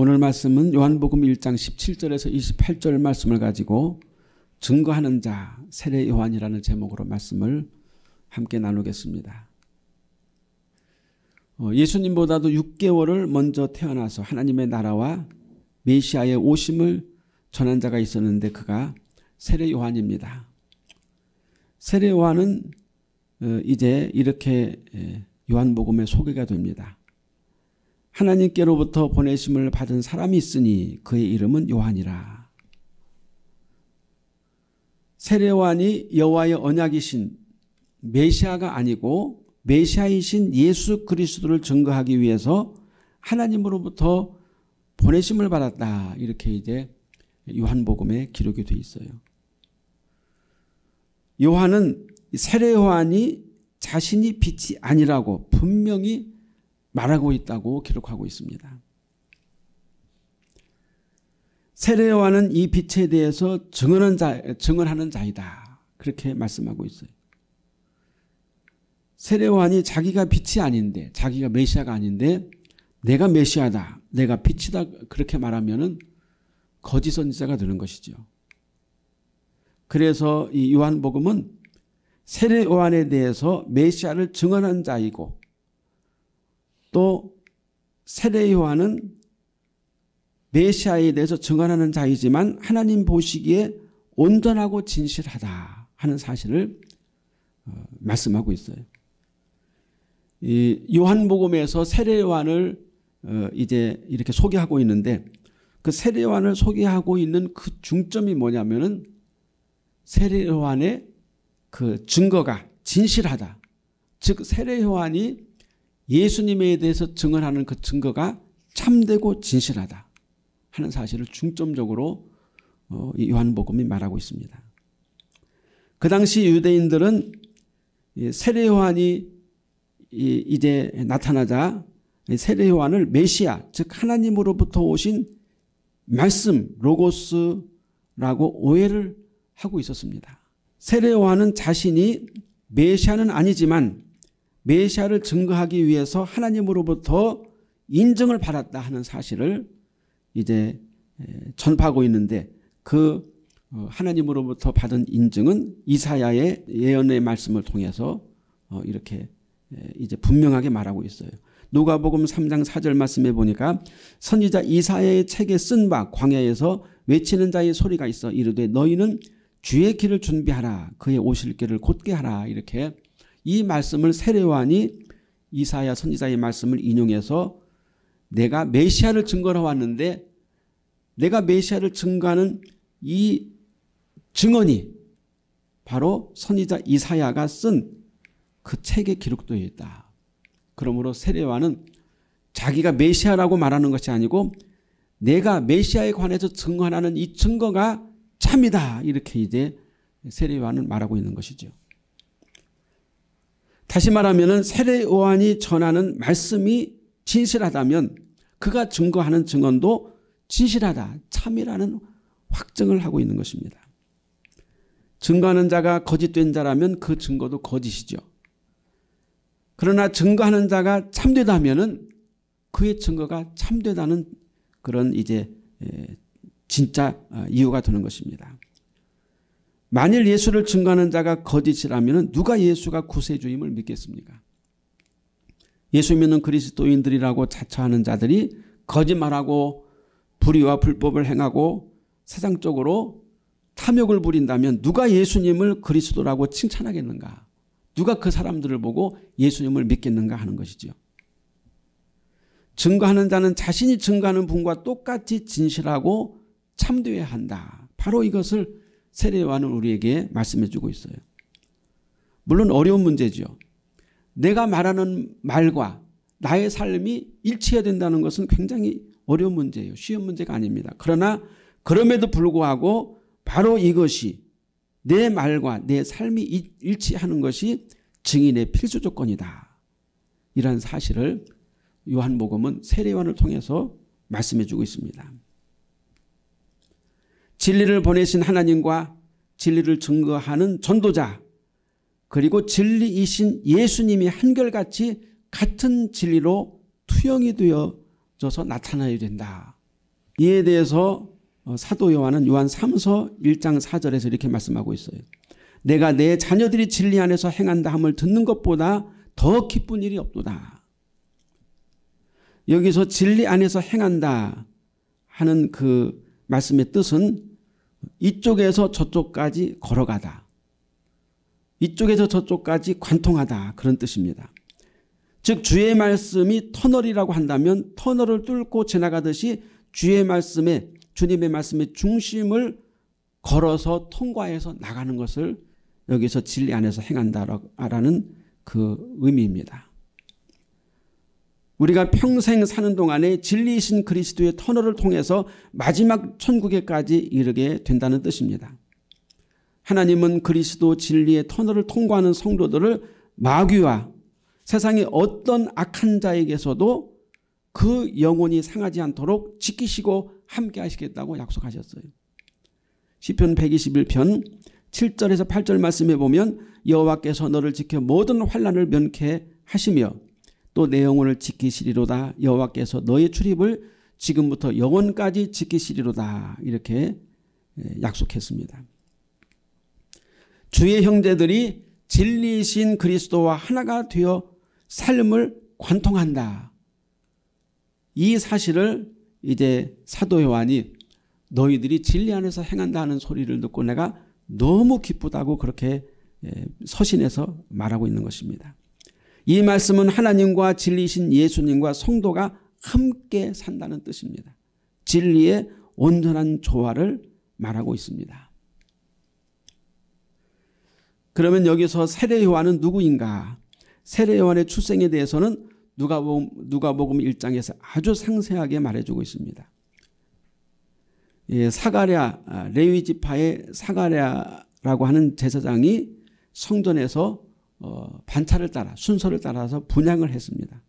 오늘 말씀은 요한복음 1장 17절에서 28절 말씀을 가지고 증거하는 자 세례 요한이라는 제목으로 말씀을 함께 나누겠습니다. 어, 예수님보다도 6개월을 먼저 태어나서 하나님의 나라와 메시아의 오심을 전한 자가 있었는데 그가 세례 요한입니다. 세례 요한은 어, 이제 이렇게 요한복음의 소개가 됩니다. 하나님께로부터 보내심을 받은 사람이 있으니 그의 이름은 요한이라. 세례요이 여호와의 언약이신 메시아가 아니고 메시아이신 예수 그리스도를 증거하기 위해서 하나님으로부터 보내심을 받았다. 이렇게 이제 요한복음에 기록이 돼 있어요. 요한은 세례 요이 자신이 빛이 아니라고 분명히 말하고 있다고 기록하고 있습니다. 세례와는 이 빛에 대해서 증언한 자, 증언하는 자이다. 그렇게 말씀하고 있어요. 세례와니 자기가 빛이 아닌데, 자기가 메시아가 아닌데, 내가 메시아다, 내가 빛이다, 그렇게 말하면 거짓 선지자가 되는 것이죠. 그래서 이 요한복음은 세례 요한에 대해서 메시아를 증언한 자이고 또 세례 요한은 메시아에 대해서 증언하는 자이지만 하나님 보시기에 온전하고 진실하다 하는 사실을 어, 말씀하고 있어요. 이 요한복음에서 세례 요한을 어, 이제 이렇게 소개하고 있는데 그 세례 요한을 소개하고 있는 그 중점이 뭐냐면은 세례 요한의 그 증거가 진실하다. 즉 세례 요한이 예수님에 대해서 증언하는 그 증거가 참되고 진실하다 하는 사실을 중점적으로 어, 요한복음이 말하고 있습니다. 그 당시 유대인들은 세례요한이 이제 나타나자 세례요한을 메시아 즉 하나님으로부터 오신 말씀 로고스라고 오해를 하고 있었습니다. 세례요한은 자신이 메시아는 아니지만 메시아를 증거하기 위해서 하나님으로부터 인정을 받았다 하는 사실을 이제 전파하고 있는데 그 어, 하나님으로부터 받은 인증은 이사야의 예언의 말씀을 통해서 어, 이렇게 이제 분명하게 말하고 있어요. 누가복음 3장 4절 말씀해 보니까 선지자 이사야의 책에 쓴 바 광야에서 외치는 자의 소리가 있어 이르되 너희는 주의 길을 준비하라 그의 오실 길을 곧게 하라 이렇게 이 말씀을 세례요한이 이사야 선지자의 말씀을 인용해서 내가 메시아를 증거하러 왔는데 내가 메시아를 증거하는 이 증언이 바로 선지자 이사야가 쓴 그 책에 기록되어 있다. 그러므로 세례와는 자기가 메시아라고 말하는 것이 아니고 내가 메시아에 관해서 증언하는 이 증거가 참이다. 이렇게 이제 세례와는 말하고 있는 것이죠. 다시 말하면 세례 요한이 전하는 말씀이 진실하다면 그가 증거하는 증언도 진실하다 참이라는 확증을 하고 있는 것입니다. 증거하는 자가 거짓된 자라면 그 증거도 거짓이죠. 그러나 증거하는 자가 참되다면은 그의 증거가 참되다는 그런 이제 진짜 어, 이유가 되는 것입니다. 만일 예수를 증거하는 자가 거짓이라면 누가 예수가 구세주임을 믿겠습니까? 예수 믿는 그리스도인들이라고 자처하는 자들이 거짓말하고 불의와 불법을 행하고 세상적으로 탐욕을 부린다면 누가 예수님을 그리스도라고 칭찬하겠는가? 누가 그 사람들을 보고 예수님을 믿겠는가 하는 것이지요. 증거하는 자는 자신이 증거하는 분과 똑같이 진실하고 참되어야 한다. 바로 이것을 세례와는 우리에게 말씀해 주고 있어요. 물론 어려운 문제지요. 내가 말하는 말과 나의 삶이 일치해야 된다는 것은 굉장히 어려운 문제예요. 쉬운 문제가 아닙니다. 그러나 그럼에도 불구하고 바로 이것이 내 말과 내 삶이 일치하는 것이 증인의 필수 조건이다. 이러한 사실을 요한복음은 세례요한을 통해서 말씀해 주고 있습니다. 진리를 보내신 하나님과 진리를 증거하는 전도자 그리고 진리이신 예수님이 한결같이 같은 진리로 투영이 되어져서 나타나야 된다. 이에 대해서 어, 사도 요한은 요한 3서 1장 4절에서 이렇게 말씀하고 있어요. 내가 내 자녀들이 진리 안에서 행한다 함을 듣는 것보다 더 기쁜 일이 없도다. 여기서 진리 안에서 행한다 하는 그 말씀의 뜻은 이쪽에서 저쪽까지 걸어가다. 이쪽에서 저쪽까지 관통하다. 그런 뜻입니다. 즉 주의 말씀이 터널이라고 한다면 터널을 뚫고 지나가듯이 주의 말씀에 주님의 말씀의 중심을 걸어서 통과해서 나가는 것을 여기서 진리 안에서 행한다라는 그 의미입니다. 우리가 평생 사는 동안에 진리이신 그리스도의 터널을 통해서 마지막 천국에까지 이르게 된다는 뜻입니다. 하나님은 그리스도 진리의 터널을 통과하는 성도들을 마귀와 세상의 어떤 악한 자에게서도 그 영혼이 상하지 않도록 지키시고 함께 하시겠다고 약속하셨어요. 시편 121편 7절에서 8절 말씀해 보면 여호와께서 너를 지켜 모든 환란을 면케 하시며 또내 영혼을 지키시리로다 여호와께서 너의 출입을 지금부터 영원까지 지키시리로다 이렇게 예, 약속했습니다. 주의 형제들이 진리이신 그리스도와 하나가 되어 삶을 관통한다. 이 사실을 이제 사도 요한이 너희들이 진리 안에서 행한다는 소리를 듣고 내가 너무 기쁘다고 그렇게 예, 서신에서 말하고 있는 것입니다. 이 말씀은 하나님과 진리신 예수님과 성도가 함께 산다는 뜻입니다. 진리의 온전한 조화를 말하고 있습니다. 그러면 여기서 세례 요한은 누구인가? 세례 요한의 출생에 대해서는 누가복음, 누가복음 1장에서 아주 상세하게 말해주고 있습니다. 예, 사가랴 아, 레위 지파의 사가랴라고 하는 제사장이 성전에서 어, 반차를 따라 순서를 따라서 분양을 했습니다.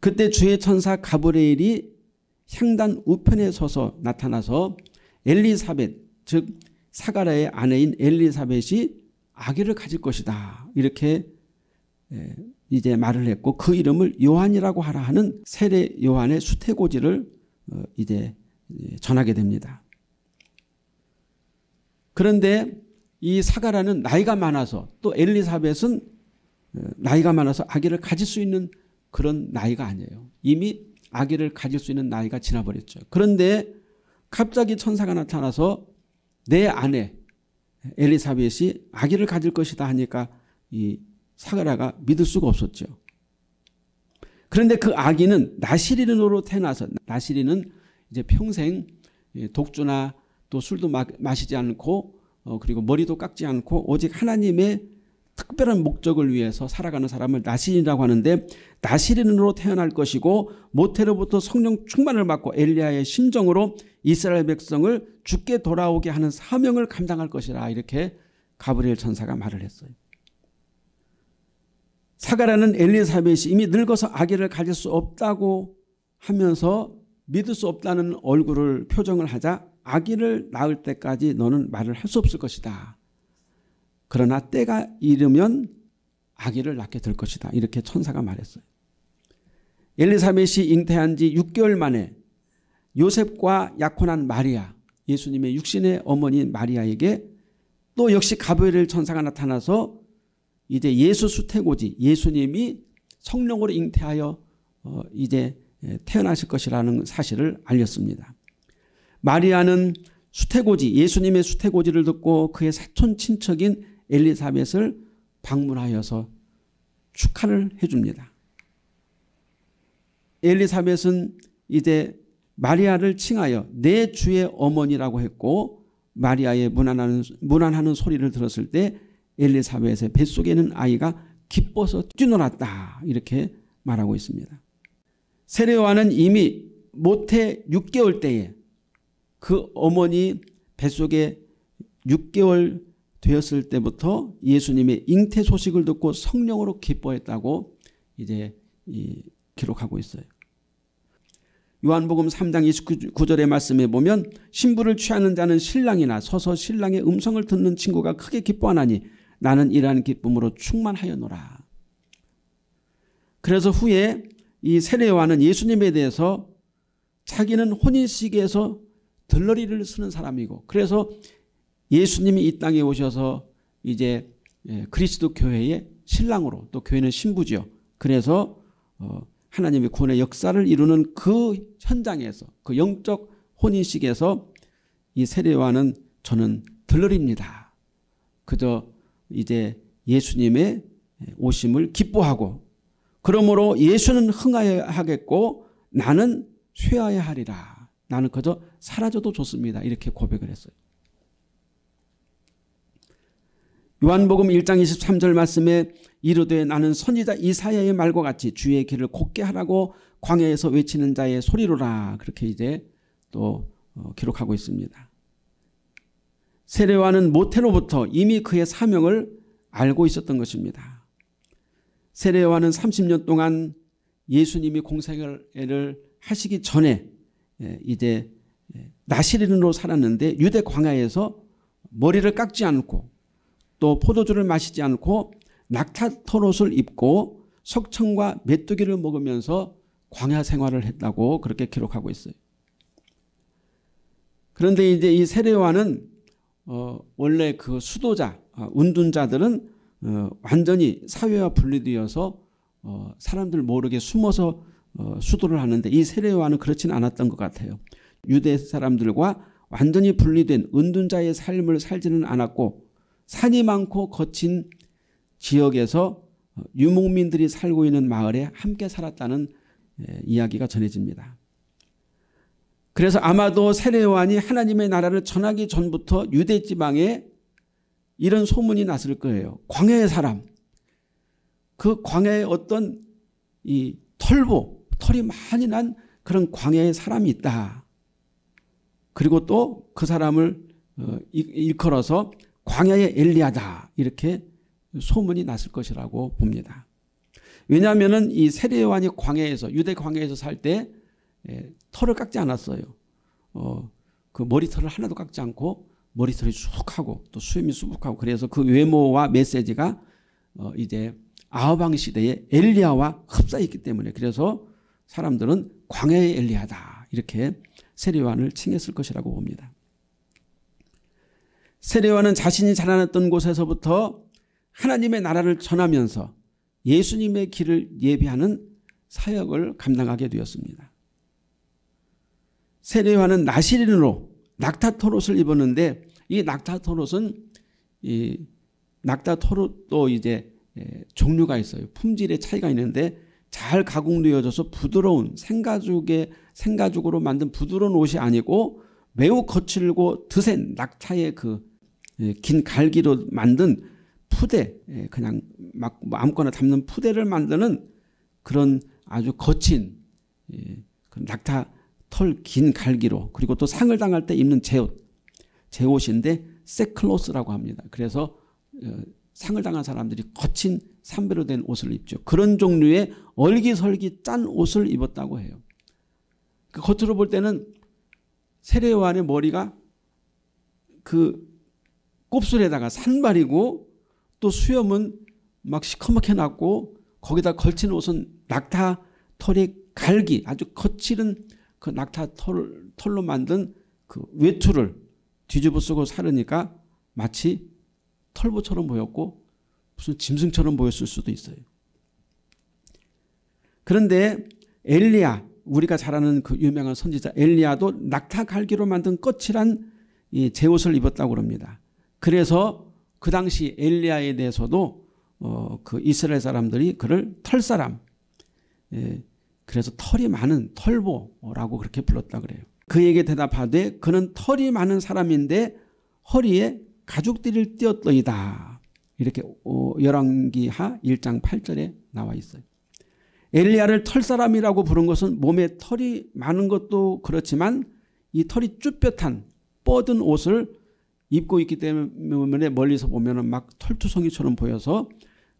그때 주의 천사 가브레일이 향단 우편에 서서 나타나서 엘리사벳 즉 사가라의 아내인 엘리사벳이 아기를 가질 것이다 이렇게 예, 이제 말을 했고 그 이름을 요한이라고 하라 하는 세례 요한의 수태고지를 어, 이제 예, 전하게 됩니다. 그런데 이 사가라는 나이가 많아서 또 엘리사벳은 어, 나이가 많아서 아기를 가질 수 있는 그런 나이가 아니에요. 이미 아기를 가질 수 있는 나이가 지나버렸죠. 그런데 갑자기 천사가 나타나서 내 아내 엘리사벳이 아기를 가질 것이다 하니까 이 사가라가 믿을 수가 없었죠. 그런데 그 아기는 나시리는으로 태어나서 나시리는 이제 평생 독주나 또 술도 마, 시지 않고 어, 그리고 머리도 깎지 않고 오직 하나님의 특별한 목적을 위해서 살아가는 사람을 나시린이라고 하는데 나시린으로 태어날 것이고 모태로부터 성령 충만을 받고 엘리야의 심정으로 이스라엘 백성을 죽게 돌아오게 하는 사명을 감당할 것이라 이렇게 가브리엘 천사가 말을 했어요. 사가라는 엘리사벳이 이미 늙어서 아기를 가질 수 없다고 하면서 믿을 수 없다는 얼굴을 표정을 하자 아기를 낳을 때까지 너는 말을 할 수 없을 것이다. 그러나 때가 이르면 아기를 낳게 될 것이다. 이렇게 천사가 말했어요. 엘리사벳이 잉태한 지 6개월 만에 요셉과 약혼한 마리아, 예수님의 육신의 어머니인 마리아에게 또 역시 가브리엘 천사가 나타나서 이제 예수 수태고지 예수님이 성령으로 잉태하여 어, 이제 태어나실 것이라는 사실을 알렸습니다. 마리아는 수태고지 예수님의 수태고지를 듣고 그의 사촌 친척인 엘리사벳을 방문하여서 축하를 해줍니다. 엘리사벳은 이제 마리아를 칭하여 내 주의 어머니라고 했고 마리아의 무난하는, 무난하는 소리를 들었을 때 엘리사벳의 뱃속에 는 아이가 기뻐서 뛰놀았다 이렇게 말하고 있습니다. 세례요한은 이미 모태 6개월 때에 그 어머니 뱃속에 6개월 되었을 때부터 예수님의 잉태 소식을 듣고 성령으로 기뻐했다고 이제 기록하고 있어요. 요한복음 3장 29절의 말씀에 보면 신부를 취하는 자는 신랑이나 서서 신랑의 음성을 듣는 친구가 크게 기뻐하나니 나는 이러한 기쁨으로 충만하였노라. 그래서 후에 이 세례요한은 예수님에 대해서 자기는 혼인식에서 들러리를 쓰는 사람이고 그래서 예수님이 이 땅에 오셔서 이제 예, 그리스도 교회의 신랑으로 또 교회는 신부지요. 그래서 어, 하나님의 구원의 역사를 이루는 그 현장에서 그 영적 혼인식에서 이 세례와는 저는 들러리입니다. 그저 이제 예수님의 오심을 기뻐하고 그러므로 예수는 흥하여 하겠고 나는 쇠하여 하리라. 나는 그저 사라져도 좋습니다. 이렇게 고백을 했어요. 요한복음 1장 23절 말씀에 이르되 나는 선지자 이사야의 말과 같이 주의 길을 곱게 하라고 광야에서 외치는 자의 소리로라 그렇게 이제 또 어, 기록하고 있습니다. 세례와는 모태로부터 이미 그의 사명을 알고 있었던 것입니다. 세례와는 30년 동안 예수님이 공생애 하시기 전에 예, 이제 나시린으로 살았는데 유대 광야에서 머리를 깎지 않고 또 포도주를 마시지 않고 낙타 털옷을 입고 석청과 메뚜기를 먹으면서 광야 생활을 했다고 그렇게 기록하고 있어요. 그런데 이제 이 세례와는 어 원래 그 수도자, 어, 운둔자들은 어 완전히 사회와 분리되어서 어 사람들 모르게 숨어서 어, 수도를 하는데 이 세례요한은 그렇진 않았던 것 같아요. 유대 사람들과 완전히 분리된 은둔자의 삶을 살지는 않았고 산이 많고 거친 지역에서 유목민들이 살고 있는 마을에 함께 살았다는 예, 이야기가 전해집니다. 그래서 아마도 세례요한이 하나님의 나라를 전하기 전부터 유대 지방에 이런 소문이 났을 거예요. 광야의 사람. 그 광야의 어떤 이 털보 털이 많이 난 그런 광야의 사람이 있다. 그리고 또 그 사람을 어, 일컬어서 광야의 엘리야다 이렇게 소문이 났을 것이라고 봅니다. 왜냐하면은 이 세례요한이 광야에서 유대 광야에서 살때 예, 털을 깎지 않았어요. 어, 그 머리털을 하나도 깎지 않고 머리털이 수북하고 또 수염이 수북하고 그래서 그 외모와 메시지가 어, 이제 아우방 시대의 엘리야와 흡사했기 때문에 그래서 사람들은 광야의 엘리야다 이렇게 세례요한을 칭했을 것이라고 봅니다. 세례요한은 자신이 자라났던 곳에서부터 하나님의 나라를 전하면서 예수님의 길을 예비하는 사역을 감당하게 되었습니다. 세례요한은 나시린으로 낙타 토롯을 입었는데 이 낙타 토롯은 이 낙타 토롯도 이제 종류가 있어요. 품질의 차이가 있는데 잘 가공되어져서 부드러운 생가죽의 생가죽으로 만든 부드러운 옷이 아니고 매우 거칠고 드센 낙차의 그긴 예, 갈기로 만든 푸대 예, 그냥 막 뭐 아무거나 담는 푸대를 만드는 그런 아주 거친 예, 그 낙타 털 긴 갈기로 그리고 또 상을 당할 때 입는 제옷 제옷인데 세클로스라고 합니다. 그래서 어, 상을 당한 사람들이 거친 삼배로된 옷을 입죠. 그런 종류의 얼기설기 짠 옷을 입었다고 해요. 그 겉으로 볼 때는 세례 요한의 머리가 그 곱슬에다가 산발이고 또 수염은 막 시커멓게 났고 거기다 걸친 옷은 낙타 털의 갈기 아주 거칠은 그 낙타 털, 털로 만든 그 외투를 뒤집어 쓰고 사르니까 마치 털보처럼 보였고 무슨 짐승처럼 보였을 수도 있어요. 그런데 엘리야 우리가 잘 아는 그 유명한 선지자 엘리야도 낙타 갈기로 만든 꽃이란 이 제옷을 입었다고 그니다 그래서 그 당시 엘리야에 대해서도 어그 이스라엘 사람들이 그를 털사람 예, 그래서 털이 많은 털보라고 그렇게 불렀다 그래요. 그에게 대답하되 그는 털이 많은 사람인데 허리에 가족들을 띄었더이다. 이렇게 열왕기하 1장 8절에 나와 있어요. 엘리야를 털사람이라고 부른 것은 몸에 털이 많은 것도 그렇지만 이 털이 쭈뼛한 뻗은 옷을 입고 있기 때문에 멀리서 보면 막 털투성이처럼 보여서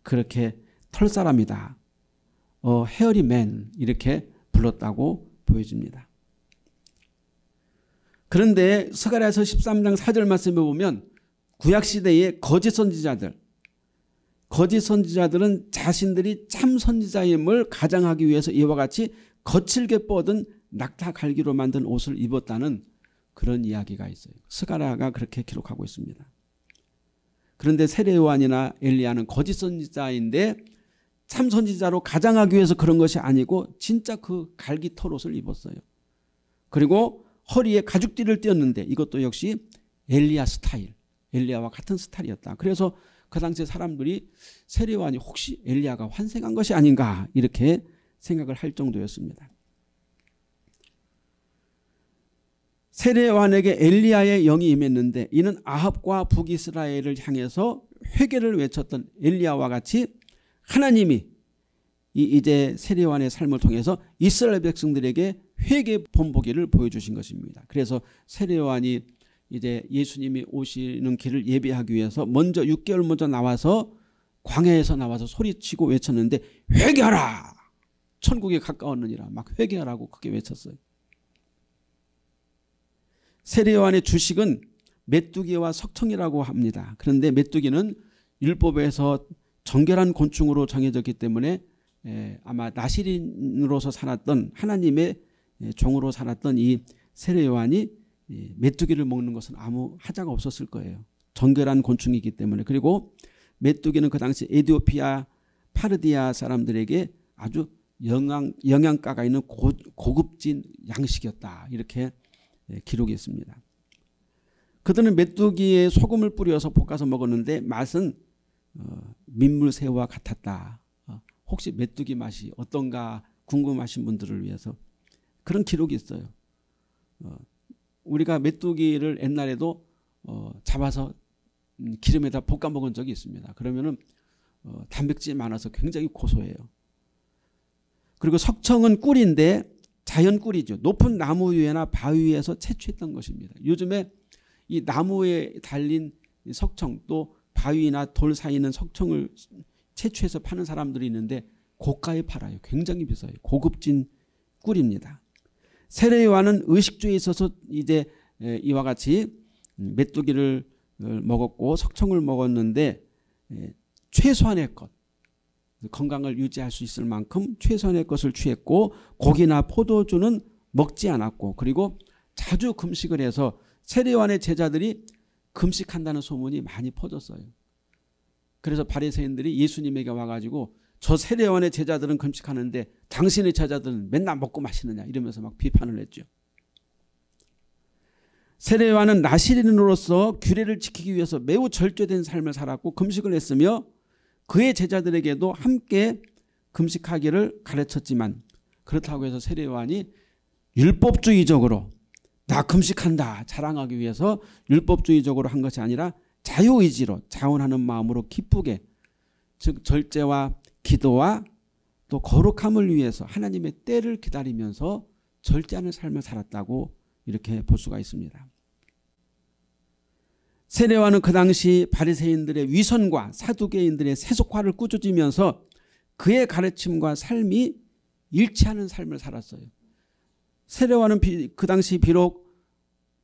그렇게 털사람이다. 어, 헤어리맨 이렇게 불렀다고 보여집니다. 그런데 스가랴서 13장 4절 말씀에 보면 구약 시대의 거짓 선지자들 거짓 선지자들은 자신들이 참 선지자임을 가장하기 위해서 이와 같이 거칠게 뻗은 낙타 갈기로 만든 옷을 입었다는 그런 이야기가 있어요. 스가라가 그렇게 기록하고 있습니다. 그런데 세례요한이나 엘리야는 거짓 선지자인데 참 선지자로 가장하기 위해서 그런 것이 아니고 진짜 그 갈기 털옷을 입었어요. 그리고 허리에 가죽띠를 띄었는데 이것도 역시 엘리야 스타일. 엘리야와 같은 스타일이었다. 그래서 그 당시에 사람들이 세례요한이 혹시 엘리야가 환생한 것이 아닌가 이렇게 생각을 할 정도였습니다. 세례요한에게 엘리야의 영이 임했는데 이는 아합과 북이스라엘을 향해서 회개를 외쳤던 엘리야와 같이 하나님이 이제 세례요한의 삶을 통해서 이스라엘 백성들에게 회개 본보기를 보여주신 것입니다. 그래서 세례요한이 이제 예수님이 오시는 길을 예배하기 위해서 먼저 6개월 먼저 나와서 광야에서 나와서 소리치고 외쳤는데 회개하라 천국에 가까웠느니라 막 회개하라고 크게 외쳤어요. 세례요한의 주식은 메뚜기와 석청이라고 합니다. 그런데 메뚜기는 율법에서 정결한 곤충으로 정해졌기 때문에 아마 나시린으로서 살았던 하나님의 종으로 살았던 이 세례요한이 메뚜기를 먹는 것은 아무 하자가 없었을 거예요. 정결한 곤충이기 때문에 그리고 메뚜기는 그 당시 에디오피아 파르디아 사람들에게 아주 영양, 영양가가 있는 고, 급진 양식이었다 이렇게 예, 기록이 있습니다. 그들은 메뚜기에 소금을 뿌려서 볶아서 먹었는데 맛은 어, 민물새와 같았다. 어, 혹시 메뚜기 맛이 어떤가 궁금하신 분들을 위해서 그런 기록이 있어요. 어, 우리가 메뚜기를 옛날에도 어, 잡아서 음, 기름에다 볶아 먹은 적이 있습니다. 그러면은 어, 단백질이 많아서 굉장히 고소해요. 그리고 석청은 꿀인데 자연 꿀이죠. 높은 나무 위에나 바위 위에서 채취했던 것입니다. 요즘에 이 나무에 달린 석청 또 바위나 돌사이 있는 석청을 채취해서 파는 사람들이 있는데 고가에 팔아요. 굉장히 비싸요. 고급진 꿀입니다. 세례요한은 의식주에 있어서 이제 이와 같이 메뚜기를 먹었고 석청을 먹었는데 최소한의 것 건강을 유지할 수 있을 만큼 최선의 것을 취했고 고기나 포도주는 먹지 않았고 그리고 자주 금식을 해서 세례요한의 제자들이 금식한다는 소문이 많이 퍼졌어요. 그래서 바리새인들이 예수님에게 와가지고 저 세례원의 제자들은 금식하는데 당신의 제자들은 맨날 먹고 마시느냐 이러면서 막 비판을 했죠. 세례와는 나시린으로서 규례를 지키기 위해서 매우 절제된 삶을 살았고 금식을 했으며 그의 제자들에게도 함께 금식하기를 가르쳤지만 그렇다고 해서 세례요한이 율법주의적으로 나 금식한다 자랑하기 위해서 율법주의적으로 한 것이 아니라 자유의지로 자원하는 마음으로 기쁘게 즉 절제와 기도와 또 거룩함을 위해서 하나님의 때를 기다리면서 절제하는 삶을 살았다고 이렇게 볼 수가 있습니다. 세례와는 그 당시 바리새인들의 위선과 사두개인들의 세속화를 꾸짖으면서 그의 가르침과 삶이 일치하는 삶을 살았어요. 세례와는 그 당시 비록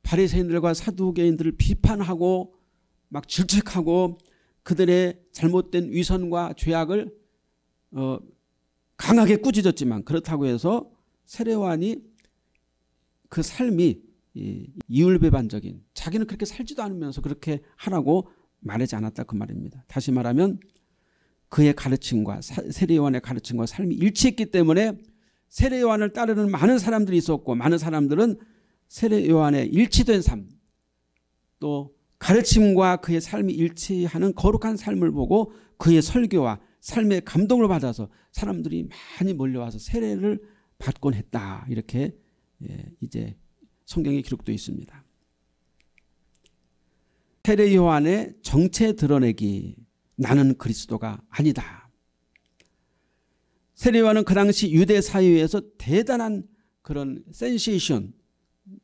바리새인들과 사두개인들을 비판하고 막 질책하고 그들의 잘못된 위선과 죄악을 어, 강하게 꾸짖었지만 그렇다고 해서 세례완이 그 삶이 이율배반적인 자기는 그렇게 살지도 않으면서 그렇게 하라고 말하지 않았다 그 말입니다. 다시 말하면 그의 가르침과 세례요한의 가르침과 삶이 일치했기 때문에 세례요한을 따르는 많은 사람들이 있었고 많은 사람들은 세례요한의 일치된 삶 또 가르침과 그의 삶이 일치하는 거룩한 삶을 보고 그의 설교와 삶의 감동을 받아서 사람들이 많이 몰려와서 세례를 받곤 했다. 이렇게 예, 이제 성경에 기록도 있습니다. 세례 요한의 정체 드러내기 나는 그리스도가 아니다. 세례 요한은 그 당시 유대 사회에서 대단한 그런 센세이션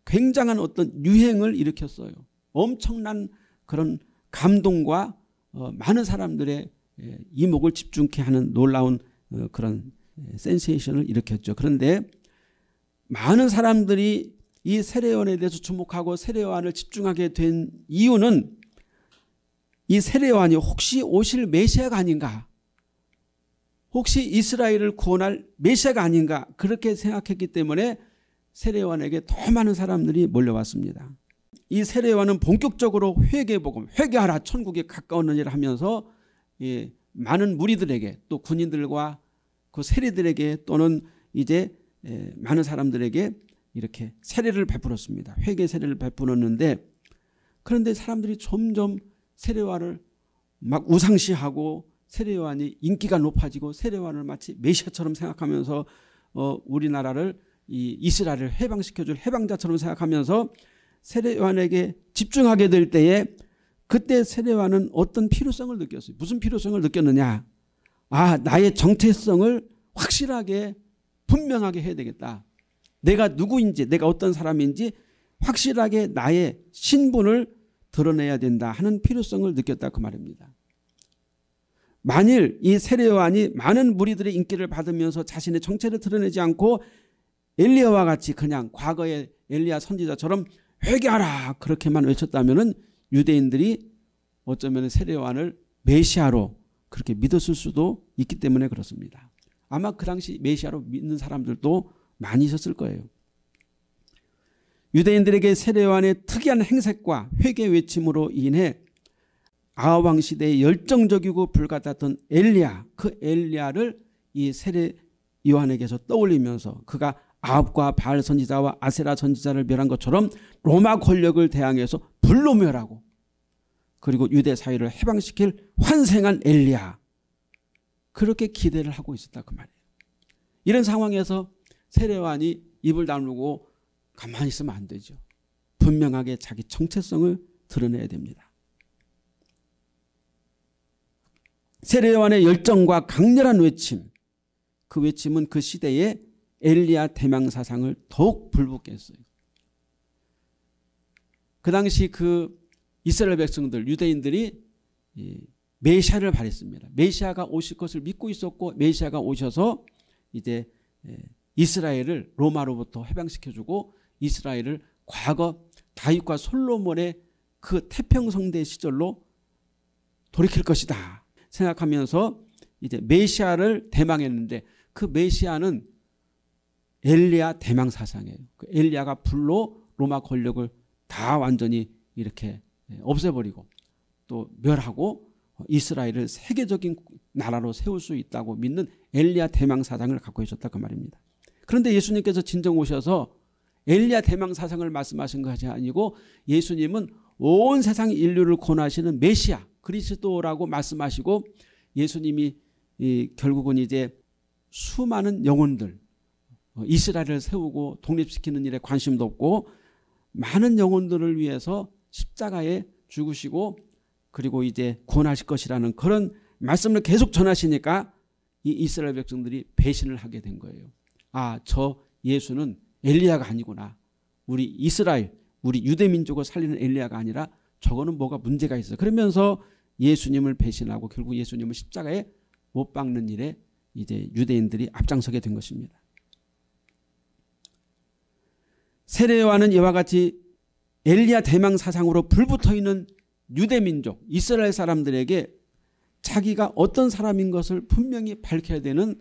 굉장한 어떤 유행을 일으켰어요. 엄청난 그런 감동과 어, 많은 사람들의 예, 이목을 집중케 하는 놀라운 어, 그런 예, 센세이션을 일으켰죠. 그런데 많은 사람들이 이 세례원에 대해서 주목하고 세례원을 집중하게 된 이유는 이 세례원이 혹시 오실 메시아가 아닌가 혹시 이스라엘을 구원할 메시아가 아닌가 그렇게 생각했기 때문에 세례원에게 더 많은 사람들이 몰려왔습니다. 이 세례원은 본격적으로 회개복음 회개하라 천국에 가까웠느니라 하면서 예, 많은 무리들에게 또 군인들과 그 세리들에게 또는 이제 많은 사람들에게 이렇게 세례를 베풀었습니다. 회개 세례를 베풀었는데 그런데 사람들이 점점 세례와를 막 우상시하고 세례요한이 인기가 높아지고 세례요한을 마치 메시아처럼 생각하면서 어, 우리나라를 이 이스라엘을 해방시켜줄 해방자처럼 생각하면서 세례요한에게 집중하게 될 때에 그때 세례와는 어떤 필요성을 느꼈어요. 무슨 필요성을 느꼈느냐. 아 나의 정체성을 확실하게 분명하게 해야 되겠다. 내가 누구인지 내가 어떤 사람인지 확실하게 나의 신분을 드러내야 된다 하는 필요성을 느꼈다 그 말입니다. 만일 이 세례요한이 많은 무리들의 인기를 받으면서 자신의 정체를 드러내지 않고 엘리야와 같이 그냥 과거의 엘리야 선지자처럼 회개하라 그렇게만 외쳤다면은 유대인들이 어쩌면 세례요한을 메시아로 그렇게 믿었을 수도 있기 때문에 그렇습니다. 아마 그 당시 메시아로 믿는 사람들도 많이 있었을 거예요. 유대인들에게 세례요한의 특이한 행색과 회개 외침으로 인해 아하왕 시대의 열정적이고 불같았던 엘리야 그 엘리야를 이 세례 요한에게서 떠올리면서 그가 아합과 바알 선지자와 아세라 선지자를 멸한 것처럼 로마 권력을 대항해서 불로 멸하고 그리고 유대 사회를 해방시킬 환생한 엘리야 그렇게 기대를 하고 있었다 그 말이에요. 이런 상황에서 세례완이 입을 다물고 가만히 있으면 안 되죠. 분명하게 자기 정체성을 드러내야 됩니다. 세례완의 열정과 강렬한 외침, 그 외침은 그 시대에 엘리야 대망 사상을 더욱 불붙했어요그 당시 그 이스라엘 백성들 유대인들이 메시아를 바랬습니다. 메시아가 오실 것을 믿고 있었고 메시아가 오셔서 이제 예, 이스라엘을 로마로부터 해방시켜주고 이스라엘을 과거 다윗과 솔로몬의 그 태평성대 시절로 돌이킬 것이다 생각하면서 이제 메시아를 대망했는데 그 메시아는 엘리야 대망 사상이에요. 그 엘리야가 불로 로마 권력을 다 완전히 이렇게 예, 없애버리고 또 멸하고 이스라엘을 세계적인 나라로 세울 수 있다고 믿는 엘리야 대망 사상을 갖고 있었다 그 말입니다. 그런데 예수님께서 진정 오셔서 엘리야 대망 사상을 말씀하신 것이 아니고 예수님은 온 세상 인류를 권하시는 메시아 그리스도라고 말씀하시고 예수님이 결국은 이제 수많은 영혼들 어, 이스라엘을 세우고 독립시키는 일에 관심도 없고 많은 영혼들을 위해서 십자가에 죽으시고 그리고 이제 구원하실 것이라는 그런 말씀을 계속 전하시니까 이 이스라엘 백성들이 배신을 하게 된 거예요. 아, 저 예수는 엘리야가 아니구나. 우리 이스라엘, 우리 유대 민족을 살리는 엘리야가 아니라 저거는 뭐가 문제가 있어. 그러면서 예수님을 배신하고 결국 예수님을 십자가에 못 박는 일에 이제 유대인들이 앞장서게 된 것입니다. 세례와는 이와 같이 엘리야 대망 사상으로 불붙어 있는 유대 민족 이스라엘 사람들에게 자기가 어떤 사람인 것을 분명히 밝혀야 되는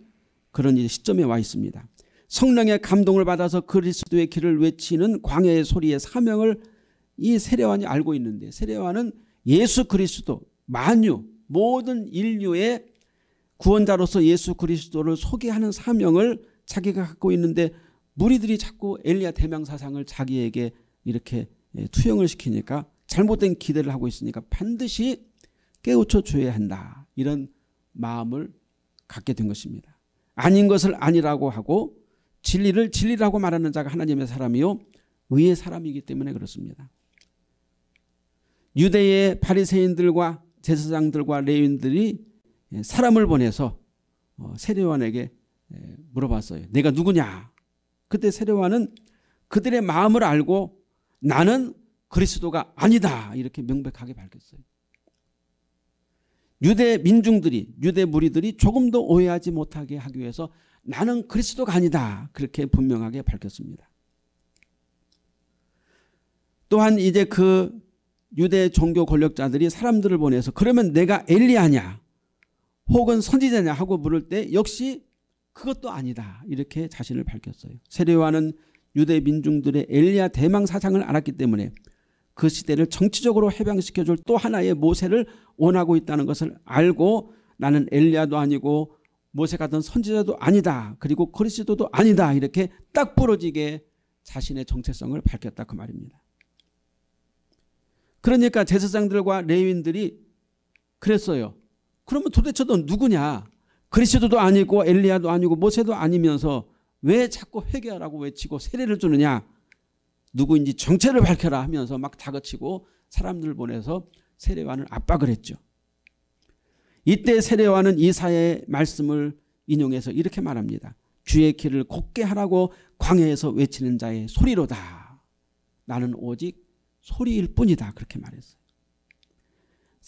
그런 시점에 와 있습니다. 성령의 감동을 받아서 그리스도의 길을 외치는 광야의 소리의 사명을 이 세례완이 알고 있는데 세례완은 예수 그리스도 만유 모든 인류의 구원자로서 예수 그리스도를 소개하는 사명을 자기가 갖고 있는데 무리들이 자꾸 엘리야 대명 사상을 자기에게 이렇게 예, 투영을 시키니까 잘못된 기대를 하고 있으니까 반드시 깨우쳐 줘야 한다. 이런 마음을 갖게 된 것입니다. 아닌 것을 아니라고 하고 진리를 진리라고 말하는 자가 하나님의 사람이요 의의 사람이기 때문에 그렇습니다. 유대의 바리새인들과 제사장들과 레인들이 예, 사람을 보내서 어, 세례원에게 예, 물어봤어요. 내가 누구냐? 그때 세례와는 그들의 마음을 알고 나는 그리스도가 아니다 이렇게 명백하게 밝혔어요. 유대 민중들이 유대 무리들이 조금 도 오해하지 못하게 하기 위해서 나는 그리스도가 아니다 그렇게 분명하게 밝혔습니다. 또한 이제 그 유대 종교 권력자들이 사람들을 보내서 그러면 내가 엘리아냐 혹은 선지자냐 하고 물을 때 역시 그것도 아니다. 이렇게 자신을 밝혔어요. 세례와는 유대 민중들의 엘리야 대망 사상을 알았기 때문에 그 시대를 정치적으로 해방시켜 줄 또 하나의 모세를 원하고 있다는 것을 알고 나는 엘리야도 아니고 모세가 던 선지자도 아니다. 그리고 그리스도도 아니다. 이렇게 딱 부러지게 자신의 정체성을 밝혔다 그 말입니다. 그러니까 제사장들과 레위인들이 그랬어요. 그러면 도대체 넌 누구냐? 그리스도도 아니고 엘리야도 아니고 모세도 아니면서 왜 자꾸 회개하라고 외치고 세례를 주느냐 누구인지 정체를 밝혀라 하면서 막 다그치고 사람들 보내서 세례관을 압박을 했죠. 이때 세례관은 이사의 말씀을 인용해서 이렇게 말합니다. 주의 길을 곱게 하라고 광야에서 외치는 자의 소리로다. 나는 오직 소리일 뿐이다. 그렇게 말했어요.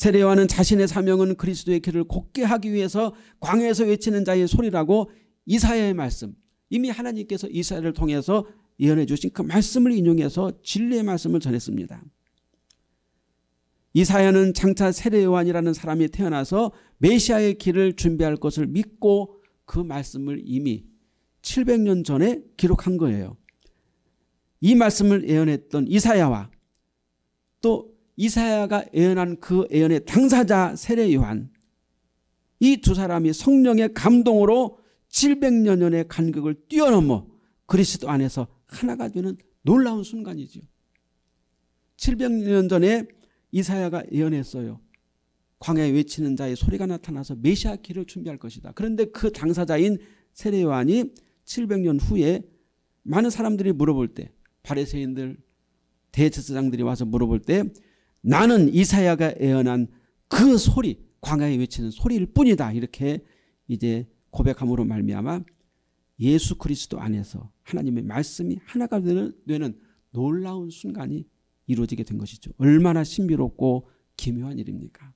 세례와는 자신의 사명은 그리스도의 길을 곧게 하기 위해서 광에서 외치는 자의 소리라고 이사야의 말씀 이미 하나님께서 이사야를 통해서 예언해 주신 그 말씀을 인용해서 진리의 말씀을 전했습니다. 이사야는 장차 세례요한이라는 사람이 태어나서 메시아의 길을 준비할 것을 믿고 그 말씀을 이미 700년 전에 기록한 거예요. 이 말씀을 예언했던 이사야와 또 이사야가 예언한 그 예언의 당사자 세례 요한 이 두 사람이 성령의 감동으로 700여 년의 간극을 뛰어넘어 그리스도 안에서 하나가 되는 놀라운 순간이죠 700년 전에 이사야가 예언했어요. 광야에 외치는 자의 소리가 나타나서 메시아 길을 준비할 것이다. 그런데 그 당사자인 세례 요한이 700년 후에 많은 사람들이 물어볼 때 바리새인들 대제사장들이 와서 물어볼 때 나는 이사야가 예언한 그 소리 광야에 외치는 소리일 뿐이다 이렇게 이제 고백함으로 말미암아 예수 그리스도 안에서 하나님의 말씀이 하나가 되는, 되는 놀라운 순간이 이루어지게 된 것이죠. 얼마나 신비롭고 기묘한 일입니까?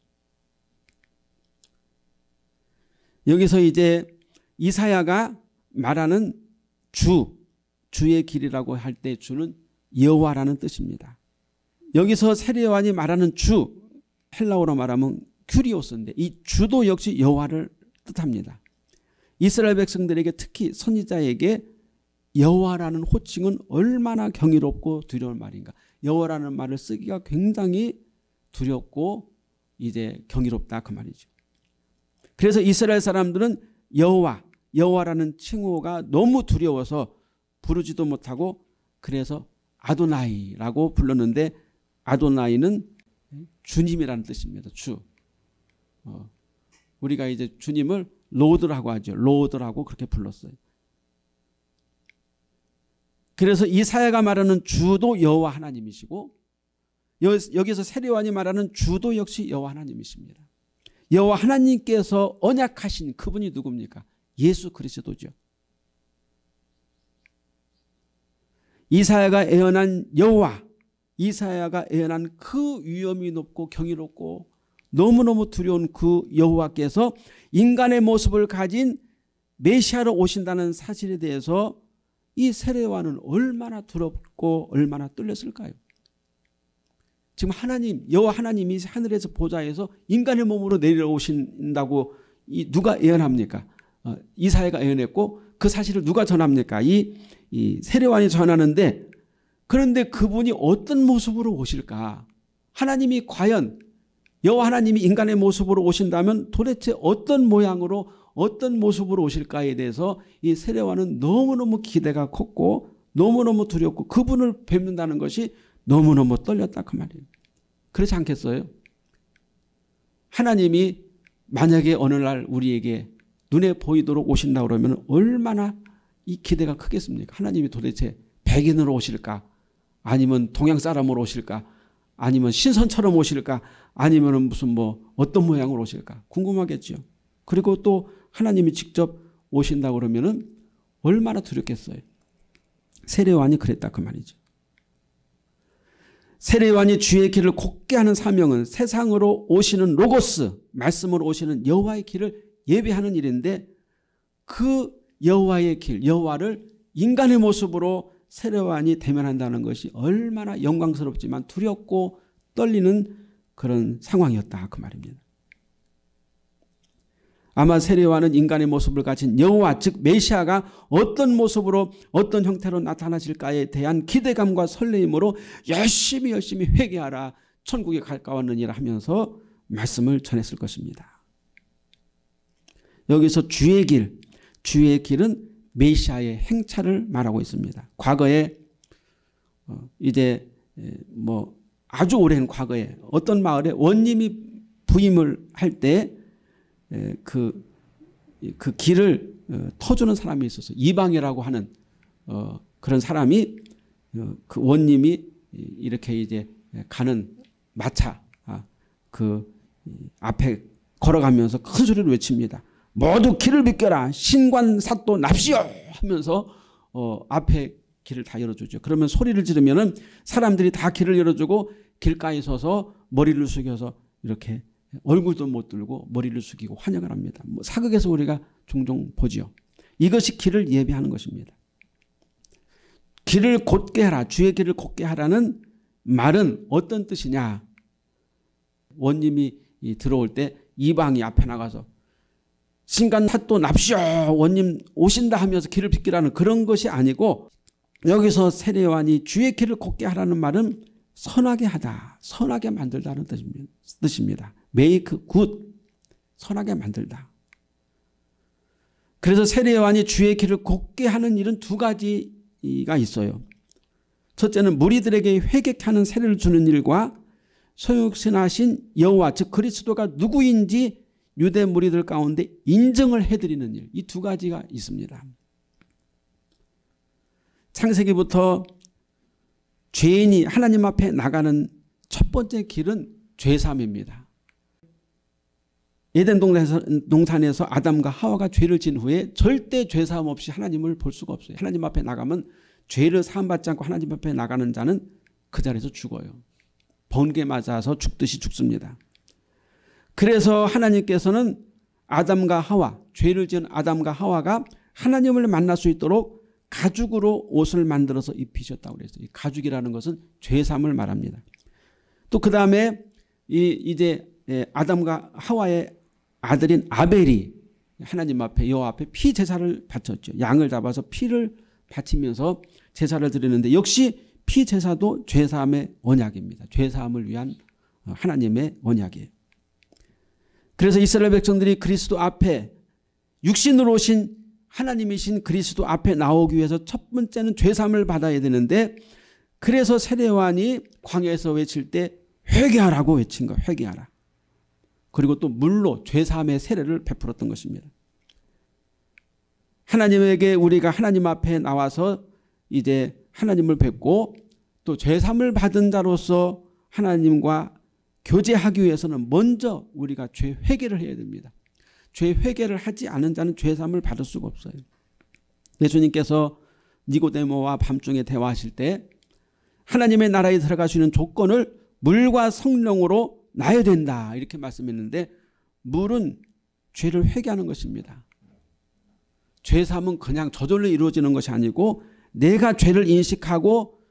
여기서 이제 이사야가 말하는 주, 주의 길이라고 할 때 주는 여호와라는 뜻입니다. 여기서 세례요한이 말하는 주 헬라어로 말하면 큐리오스인데 이 주도 역시 여호와를 뜻합니다. 이스라엘 백성들에게 특히 선지자에게 여호와라는 호칭은 얼마나 경이롭고 두려운 말인가. 여호와라는 말을 쓰기가 굉장히 두렵고 이제 경이롭다 그 말이죠. 그래서 이스라엘 사람들은 여호와, 여호와라는 칭호가 너무 두려워서 부르지도 못하고 그래서 아도나이라고 불렀는데 아도나이는 주님이라는 뜻입니다. 주. 어. 우리가 이제 주님을 로드라고 하죠. 로드라고 그렇게 불렀어요. 그래서 이사야가 말하는 주도 여호와 하나님이시고 여기서 세례완이 말하는 주도 역시 여호와 하나님이십니다. 여호와 하나님께서 언약하신 그분이 누굽니까? 예수 그리스도죠. 이사야가 애언한 여호와 이사야가 예언한 그 위험이 높고 경이롭고 너무너무 두려운 그 여호와께서 인간의 모습을 가진 메시아로 오신다는 사실에 대해서 이 세례와는 얼마나 두렵고 얼마나 뚫렸을까요? 지금 하나님 여호와 하나님이 하늘에서 보좌에서 인간의 몸으로 내려오신다고 이 누가 예언합니까? 어, 이사야가 예언했고 그 사실을 누가 전합니까? 이, 이 세례완이 전하는데 그런데 그분이 어떤 모습으로 오실까? 하나님이 과연 여호와 하나님이 인간의 모습으로 오신다면 도대체 어떤 모양으로 어떤 모습으로 오실까에 대해서 이 세례와는 너무너무 기대가 컸고 너무너무 두렵고 그분을 뵙는다는 것이 너무너무 떨렸다 그 말이에요. 그렇지 않겠어요? 하나님이 만약에 어느 날 우리에게 눈에 보이도록 오신다 그러면 얼마나 이 기대가 크겠습니까? 하나님이 도대체 백인으로 오실까? 아니면 동양 사람으로 오실까? 아니면 신선처럼 오실까? 아니면 무슨 뭐 어떤 모양으로 오실까? 궁금하겠죠. 그리고 또 하나님이 직접 오신다 그러면은 얼마나 두렵겠어요. 세례요한이 그랬다 그 말이죠. 세례요한이 주의 길을 곱게 하는 사명은 세상으로 오시는 로고스 말씀으로 오시는 여호와의 길을 예배하는 일인데 그 여호와의 길 여호와를 인간의 모습으로 세례완이 대면한다는 것이 얼마나 영광스럽지만 두렵고 떨리는 그런 상황이었다 그 말입니다. 아마 세례완은 인간의 모습을 가진 여호와 즉 메시아가 어떤 모습으로 어떤 형태로 나타나실까에 대한 기대감과 설레임으로 열심히 열심히 회개하라 천국에 갈까왔느니라 하면서 말씀을 전했을 것입니다. 여기서 주의 길, 주의 길은 메시아의 행차를 말하고 있습니다. 과거에 어, 이제 뭐 아주 오랜 과거에 어떤 마을에 원님이 부임을 할 때 그그 그 길을 어, 터주는 사람이 있어서 이방이라고 하는 어, 그런 사람이 그 원님이 이렇게 이제 가는 마차 아, 그 앞에 걸어가면서 큰 소리를 외칩니다. 모두 길을 비껴라. 신관 사또 납시오 하면서 어, 앞에 길을 다 열어주죠. 그러면 소리를 지르면은 사람들이 다 길을 열어주고 길가에 서서 머리를 숙여서 이렇게 얼굴도 못 들고 머리를 숙이고 환영을 합니다. 뭐 사극에서 우리가 종종 보지요. 이것이 길을 예배하는 것입니다. 길을 곧게 하라, 주의 길을 곧게 하라는 말은 어떤 뜻이냐? 원님이 들어올 때 이방이 앞에 나가서 신간 탓도 납시오 원님 오신다 하면서 길을 빗기라는 그런 것이 아니고 여기서 세례요한이 주의 길을 곱게 하라는 말은 선하게 하다 선하게 만들다는 뜻입니다. make good 선하게 만들다. 그래서 세례요한이 주의 길을 곱게 하는 일은 두 가지가 있어요. 첫째는 무리들에게 회개하는 세례를 주는 일과 소육신하신 여호와 즉 그리스도가 누구인지 유대 무리들 가운데 인정을 해드리는 일. 이 두 가지가 있습니다. 창세기부터 죄인이 하나님 앞에 나가는 첫 번째 길은 죄삼입니다. 에덴 동산에서, 아담과 하와가 죄를 진 후에 절대 죄사 없이 하나님을 볼 수가 없어요. 하나님 앞에 나가면 죄를 사받지 않고 하나님 앞에 나가는 자는 그 자리에서 죽어요. 번개 맞아서 죽듯이 죽습니다. 그래서 하나님께서는 아담과 하와 죄를 지은 아담과 하와가 하나님을 만날 수 있도록 가죽으로 옷을 만들어서 입히셨다고 그랬어요. 이 가죽이라는 것은 죄삼을 말합니다. 또 그 다음에 이제 예, 아담과 하와의 아들인 아벨이 하나님 앞에 여호와 앞에 피 제사를 바쳤죠. 양을 잡아서 피를 바치면서 제사를 드리는데 역시 피 제사도 죄 사함의 언약입니다. 죄 사함을 위한 하나님의 언약이에요. 그래서 이스라엘 백성들이 그리스도 앞에 육신으로 오신 하나님이신 그리스도 앞에 나오기 위해서 첫 번째는 죄삼을 받아야 되는데 그래서 세례완이 광야에서 외칠 때 회개하라고 외친 거 회개하라. 그리고 또 물로 죄삼의 세례를 베풀었던 것입니다. 하나님에게 우리가 하나님 앞에 나와서 이제 하나님을 뵙고 또 죄삼을 받은 자로서 하나님과 교제하기 위해서는 먼저 우리가 죄 회개를 해야 됩니다. 죄 회개를 하지 않은 자는 죄삼을 받을 수가 없어요. 예수님께서 네, 니고데모와 밤중에 대화하실 때 하나님의 나라에 들어가시는 조건을 물과 성령으로 나야 된다 이렇게 말씀했는데 물은 죄를 회개하는 것입니다. 죄삼은 그냥 저절로 이루어지는 것이 아니고 내가 죄를 인식하고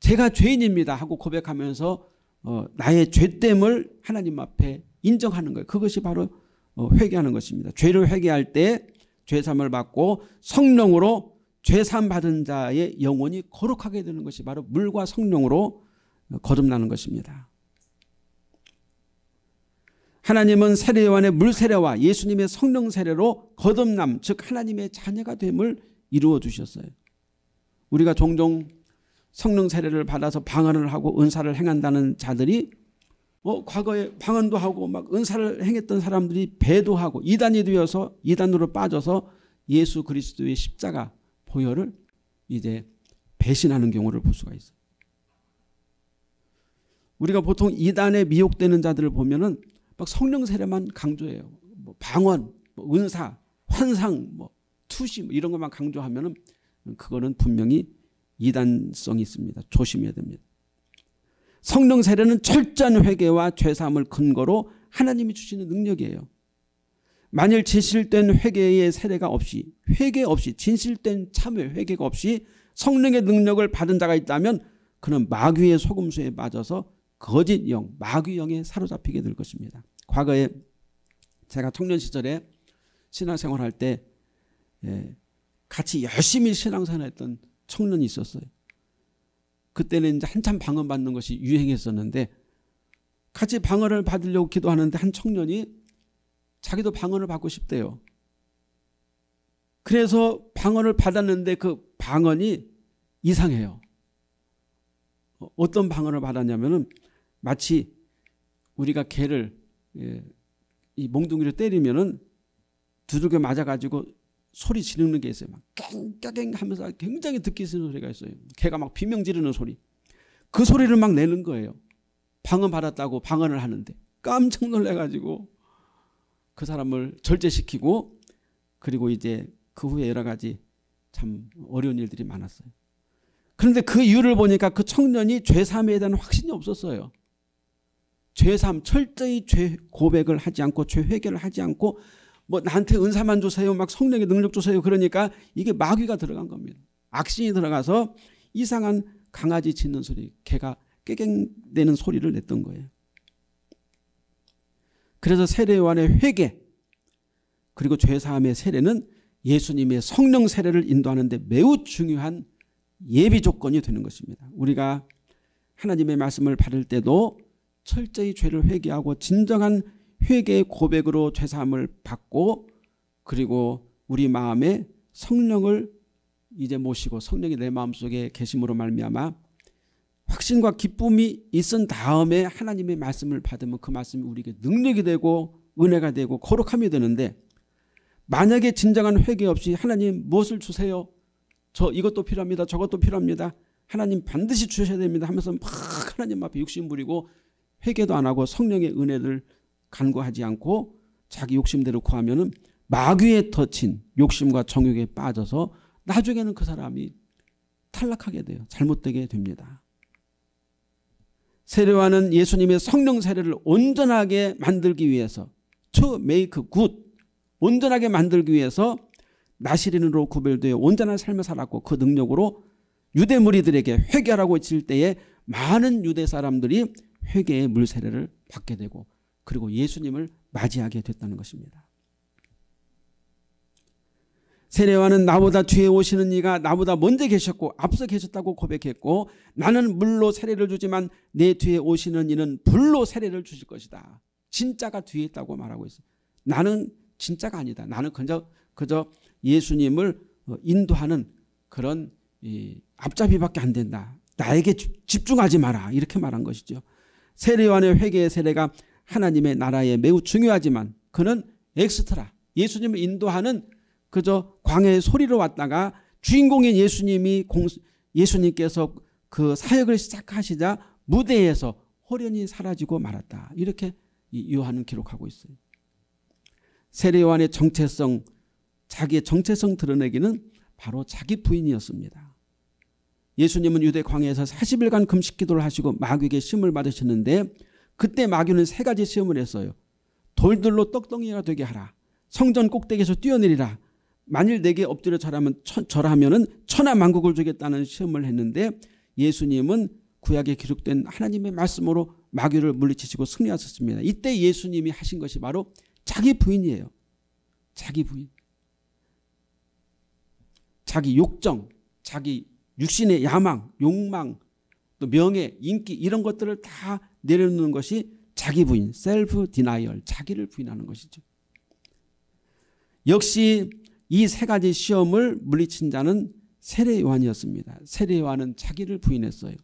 제가 죄인입니다 하고 고백하면서 어, 나의 죄됨을 하나님 앞에 인정하는 거예요. 그것이 바로 어, 회개하는 것입니다. 죄를 회개할 때 죄삼을 받고 성령으로 죄삼 받은 자의 영혼이 거룩하게 되는 것이 바로 물과 성령으로 어, 거듭나는 것입니다. 하나님은 세례요한의 물 세례와 예수님의 성령 세례로 거듭남 즉 하나님의 자녀가 됨을 이루어 주셨어요. 우리가 종종 성령 세례를 받아서 방언을 하고 은사를 행한다는 자들이 뭐 과거에 방언도 하고 막 은사를 행했던 사람들이 배도하고 이단이 되어서 이단으로 빠져서 예수 그리스도의 십자가 보혈을 이제 배신하는 경우를 볼 수가 있어요. 우리가 보통 이단에 미혹되는 자들을 보면은 막 성령 세례만 강조해요. 뭐 방언, 뭐 은사, 환상, 뭐 투시 뭐 이런 것만 강조하면은 그거는 분명히 이단성이 있습니다. 조심해야 됩니다. 성령 세례는 철저한 회개와 죄사함을 근거로 하나님이 주시는 능력이에요. 만일 진실된 회개의 세례가 없이 회개 없이 진실된 참회 회개가 없이 성령의 능력을 받은 자가 있다면 그는 마귀의 소금수에 빠져서 거짓 영, 마귀 영에 사로잡히게 될 것입니다. 과거에 제가 청년 시절에 신앙생활할 때 예, 같이 열심히 신앙생활했던 청년이 있었어요. 그때는 이제 한참 방언받는 것이 유행했었는데 같이 방언을 받으려고 기도하는데 한 청년이 자기도 방언을 받고 싶대요. 그래서 방언을 받았는데 그 방언이 이상해요. 어떤 방언을 받았냐면은 마치 우리가 개를 예, 이 몽둥이로 때리면은 두들겨 맞아가지고 소리 지르는 게 있어요. 깽깽깽 하면서 굉장히 듣기 싫은 소리가 있어요. 개가 막 비명 지르는 소리. 그 소리를 막 내는 거예요. 방언 받았다고 방언을 하는데 깜짝 놀래가지고 그 사람을 절제시키고 그리고 이제 그 후에 여러 가지 참 어려운 일들이 많았어요. 그런데 그 이유를 보니까 그 청년이 죄삼에 대한 확신이 없었어요. 죄삼 철저히 죄 고백을 하지 않고 죄 회개를 하지 않고 뭐 나한테 은사만 주세요. 막 성령의 능력 주세요. 그러니까 이게 마귀가 들어간 겁니다. 악신이 들어가서 이상한 강아지 짖는 소리, 개가 깨갱대는 소리를 냈던 거예요. 그래서 세례 요한의 회개 그리고 죄 사함의 세례는 예수님의 성령 세례를 인도하는 데 매우 중요한 예비 조건이 되는 것입니다. 우리가 하나님의 말씀을 받을 때도 철저히 죄를 회개하고 진정한 회개의 고백으로 죄사함을 받고 그리고 우리 마음에 성령을 이제 모시고 성령이 내 마음속에 계심으로 말미암아 확신과 기쁨이 있은 다음에 하나님의 말씀을 받으면 그 말씀이 우리에게 능력이 되고 은혜가 되고 거룩함이 되는데 만약에 진정한 회개 없이 하나님 무엇을 주세요? 저 이것도 필요합니다. 저것도 필요합니다. 하나님 반드시 주셔야 됩니다 하면서 막 하나님 앞에 육심 부리고 회개도 안 하고 성령의 은혜를 간구하지 않고 자기 욕심대로 구하면 마귀에 터친 욕심과 정욕에 빠져서 나중에는 그 사람이 탈락하게 돼요. 잘못되게 됩니다. 세례와는 예수님의 성령 세례를 온전하게 만들기 위해서 to make good 온전하게 만들기 위해서 나시린으로 구별되어 온전한 삶을 살았고 그 능력으로 유대 무리들에게 회개하라고 질 때에 많은 유대 사람들이 회개의 물세례를 받게 되고 그리고 예수님을 맞이하게 됐다는 것입니다. 세례와는 나보다 뒤에 오시는 이가 나보다 먼저 계셨고 앞서 계셨다고 고백했고 나는 물로 세례를 주지만 내 뒤에 오시는 이는 불로 세례를 주실 것이다. 진짜가 뒤에 있다고 말하고 있어 나는 진짜가 아니다. 나는 그저, 그저 예수님을 어, 인도하는 그런 앞잡이밖에 안 된다. 나에게 집중하지 마라. 이렇게 말한 것이죠. 세례와의 회개의 세례가 하나님의 나라에 매우 중요하지만 그는 엑스트라 예수님을 인도하는 그저 광야의 소리로 왔다가 주인공인 예수님이 공, 예수님께서 그 사역을 시작하시자 무대에서 홀연히 사라지고 말았다. 이렇게 요한은 기록하고 있어요. 세례 요한의 정체성, 자기의 정체성 드러내기는 바로 자기 부인이었습니다. 예수님은 유대 광야에서 40일간 금식 기도를 하시고 마귀에게 심을 받으셨는데 그때 마귀는 세 가지 시험을 했어요. 돌들로 떡덩이가 되게 하라. 성전 꼭대기에서 뛰어내리라. 만일 내게 엎드려 절하면 절하면은 천하 만국을 주겠다는 시험을 했는데 예수님은 구약에 기록된 하나님의 말씀으로 마귀를 물리치시고 승리하셨습니다. 이때 예수님이 하신 것이 바로 자기 부인이에요. 자기 부인. 자기 욕정, 자기 육신의 야망, 욕망, 또 명예, 인기 이런 것들을 다 내려놓는 것이 자기 부인, 셀프 디나이얼, 자기를 부인하는 것이죠. 역시 이 세 가지 시험을 물리친 자는 세례 요한이었습니다. 세례 요한은 자기를 부인했어요.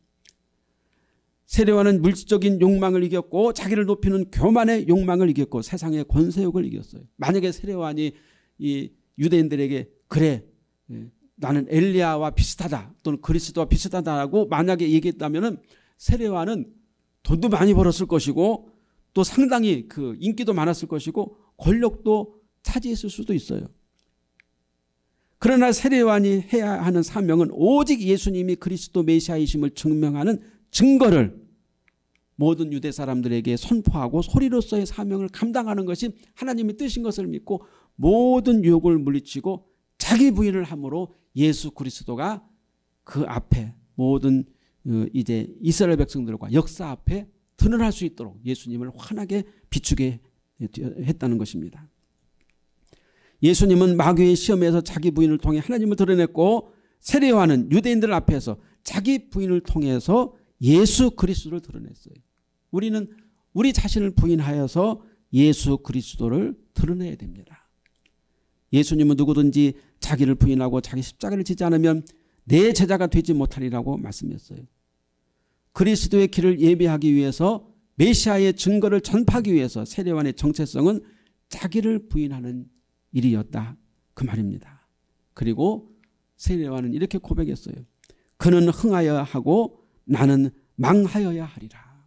세례 요한은 물질적인 욕망을 이겼고 자기를 높이는 교만의 욕망을 이겼고 세상의 권세욕을 이겼어요. 만약에 세례 요한이 이 유대인들에게 그래 예, 나는 엘리야와 비슷하다 또는 그리스도와 비슷하다라고 만약에 얘기했다면은 세례와는 돈도 많이 벌었을 것이고 또 상당히 그 인기도 많았을 것이고 권력도 차지했을 수도 있어요. 그러나 세례완이 해야 하는 사명은 오직 예수님이 그리스도 메시아이심을 증명하는 증거를 모든 유대 사람들에게 선포하고 소리로서의 사명을 감당하는 것이 하나님의 뜻인 것을 믿고 모든 유혹을 물리치고 자기 부인을 함으로 예수 그리스도가 그 앞에 모든 어, 이제 이스라엘 백성들과 역사 앞에 드러날 수 있도록 예수님을 환하게 비추게 했다는 것입니다. 예수님은 마귀의 시험에서 자기 부인을 통해 하나님을 드러냈고 세례와는 유대인들 앞에서 자기 부인을 통해서 예수 그리스도를 드러냈어요. 우리는 우리 자신을 부인하여서 예수 그리스도를 드러내야 됩니다. 예수님은 누구든지 자기를 부인하고 자기 십자가를 지지 않으면 내 제자가 되지 못하리라고 말씀했어요. 그리스도의 길을 예배하기 위해서 메시아의 증거를 전파하기 위해서 세례완의 정체성은 자기를 부인하는 일이었다. 그 말입니다. 그리고 세례완은 이렇게 고백했어요. 그는 흥하여야 하고 나는 망하여야 하리라.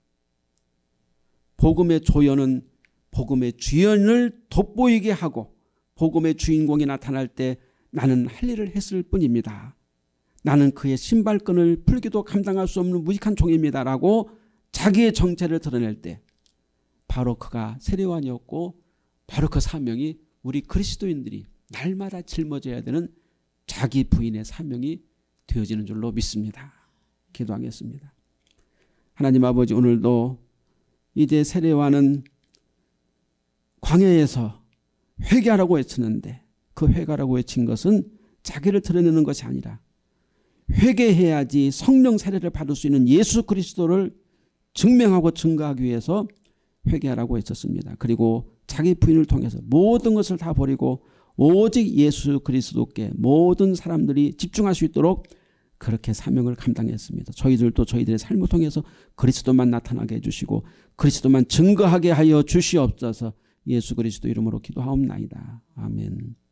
복음의 조연은 복음의 주연을 돋보이게 하고 복음의 주인공이 나타날 때 나는 할 일을 했을 뿐입니다. 나는 그의 신발끈을 풀기도 감당할 수 없는 무식한 종입니다라고 자기의 정체를 드러낼 때 바로 그가 세례관이었고 바로 그 사명이 우리 그리스도인들이 날마다 짊어져야 되는 자기 부인의 사명이 되어지는 줄로 믿습니다. 기도하겠습니다. 하나님 아버지 오늘도 이제 세례와는 광야에서 회개하라고 했었는데 그 회가라고 외친 것은 자기를 드러내는 것이 아니라 회개해야지 성령 세례를 받을 수 있는 예수 그리스도를 증명하고 증거하기 위해서 회개하라고 했었습니다. 그리고 자기 부인을 통해서 모든 것을 다 버리고 오직 예수 그리스도께 모든 사람들이 집중할 수 있도록 그렇게 사명을 감당했습니다. 저희들도 저희들의 삶을 통해서 그리스도만 나타나게 해주시고 그리스도만 증거하게 하여 주시옵소서 예수 그리스도 이름으로 기도하옵나이다. 아멘.